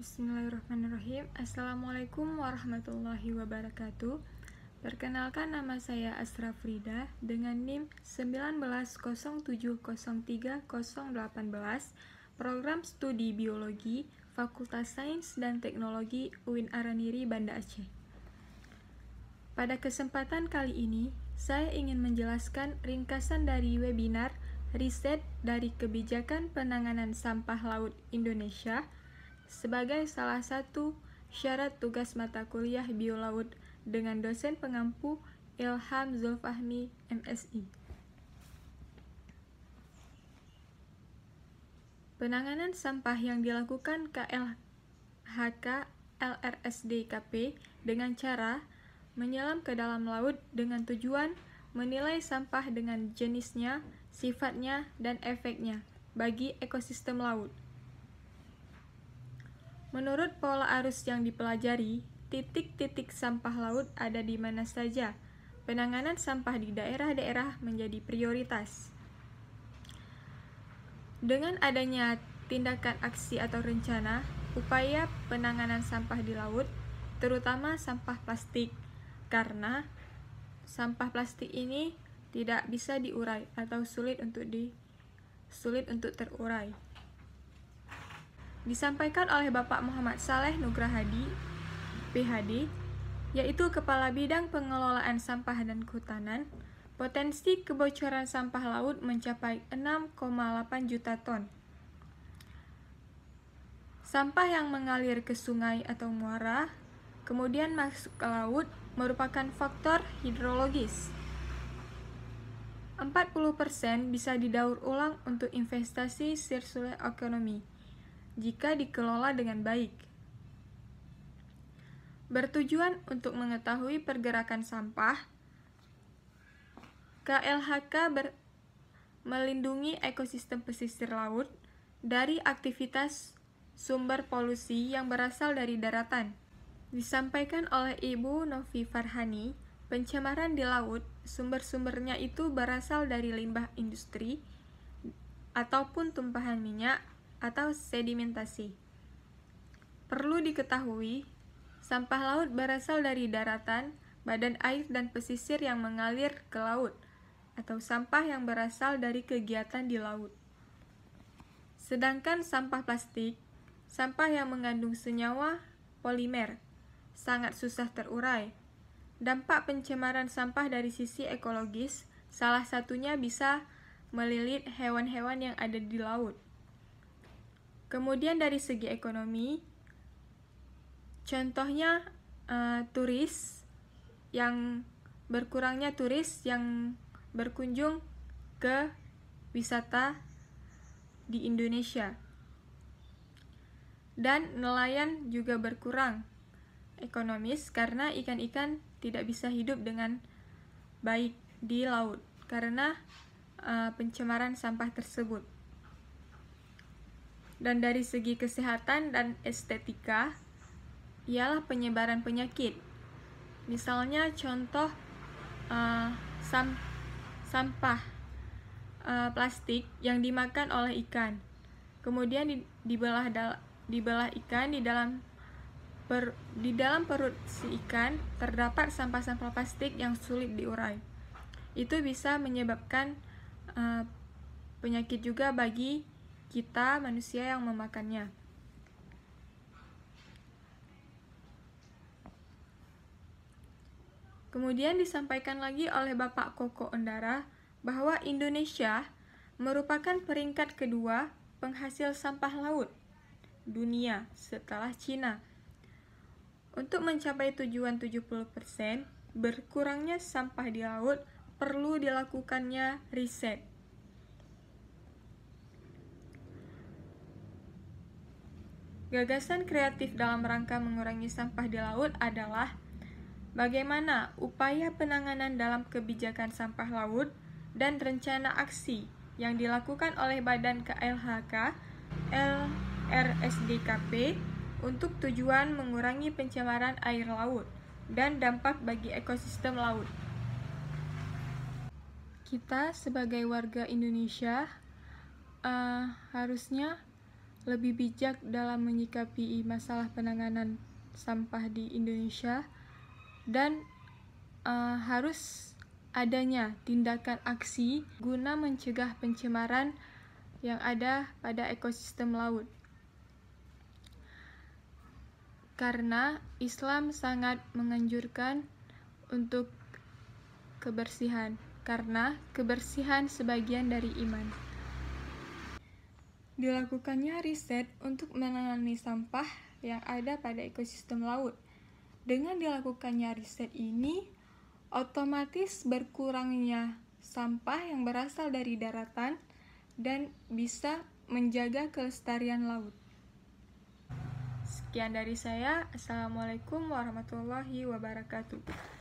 Bismillahirrahmanirrahim Assalamualaikum warahmatullahi wabarakatuh Perkenalkan nama saya Asra Frida dengan NIM 190703018 Program Studi Biologi Fakultas Sains dan Teknologi UIN Araniri Banda Aceh Pada kesempatan kali ini, saya ingin menjelaskan ringkasan dari webinar Riset dari Kebijakan Penanganan Sampah Laut Indonesia – sebagai salah satu syarat tugas mata kuliah biolaut dengan dosen pengampu Ilham Zulfahmi, MSI. Penanganan sampah yang dilakukan KLHK LRSDKP dengan cara menyelam ke dalam laut dengan tujuan menilai sampah dengan jenisnya, sifatnya, dan efeknya bagi ekosistem laut. Menurut pola arus yang dipelajari, titik-titik sampah laut ada di mana saja. Penanganan sampah di daerah-daerah menjadi prioritas. Dengan adanya tindakan aksi atau rencana, upaya penanganan sampah di laut, terutama sampah plastik, karena sampah plastik ini tidak bisa diurai atau sulit untuk di sulit untuk terurai disampaikan oleh Bapak Muhammad Saleh Nugrahadi, PhD, yaitu Kepala Bidang Pengelolaan Sampah dan Kehutanan, potensi kebocoran sampah laut mencapai 6,8 juta ton. Sampah yang mengalir ke sungai atau muara, kemudian masuk ke laut, merupakan faktor hidrologis. 40% bisa didaur ulang untuk investasi circular ekonomi jika dikelola dengan baik. Bertujuan untuk mengetahui pergerakan sampah, KLHK ber melindungi ekosistem pesisir laut dari aktivitas sumber polusi yang berasal dari daratan. Disampaikan oleh Ibu Novi Farhani, pencemaran di laut sumber-sumbernya itu berasal dari limbah industri ataupun tumpahan minyak atau sedimentasi. Perlu diketahui, sampah laut berasal dari daratan, badan air, dan pesisir yang mengalir ke laut, atau sampah yang berasal dari kegiatan di laut. Sedangkan sampah plastik, sampah yang mengandung senyawa polimer, sangat susah terurai. Dampak pencemaran sampah dari sisi ekologis salah satunya bisa melilit hewan-hewan yang ada di laut. Kemudian dari segi ekonomi, contohnya uh, turis yang berkurangnya turis yang berkunjung ke wisata di Indonesia. Dan nelayan juga berkurang ekonomis karena ikan-ikan tidak bisa hidup dengan baik di laut karena uh, pencemaran sampah tersebut. Dan dari segi kesehatan dan estetika, ialah penyebaran penyakit. Misalnya contoh uh, sam sampah uh, plastik yang dimakan oleh ikan. Kemudian di, dibelah dibelah ikan di dalam per, di dalam perut si ikan terdapat sampah-sampah plastik yang sulit diurai. Itu bisa menyebabkan uh, penyakit juga bagi kita manusia yang memakannya. Kemudian disampaikan lagi oleh Bapak Koko Ondara bahwa Indonesia merupakan peringkat kedua penghasil sampah laut dunia setelah Cina. Untuk mencapai tujuan 70%, berkurangnya sampah di laut perlu dilakukannya riset Gagasan kreatif dalam rangka mengurangi sampah di laut adalah bagaimana upaya penanganan dalam kebijakan sampah laut dan rencana aksi yang dilakukan oleh Badan KLHK LRSDKP untuk tujuan mengurangi pencemaran air laut dan dampak bagi ekosistem laut. Kita sebagai warga Indonesia uh, harusnya lebih bijak dalam menyikapi masalah penanganan sampah di Indonesia dan uh, harus adanya tindakan aksi guna mencegah pencemaran yang ada pada ekosistem laut. Karena Islam sangat menganjurkan untuk kebersihan, karena kebersihan sebagian dari iman. Dilakukannya riset untuk menangani sampah yang ada pada ekosistem laut. Dengan dilakukannya riset ini, otomatis berkurangnya sampah yang berasal dari daratan dan bisa menjaga kelestarian laut. Sekian dari saya. Assalamualaikum warahmatullahi wabarakatuh.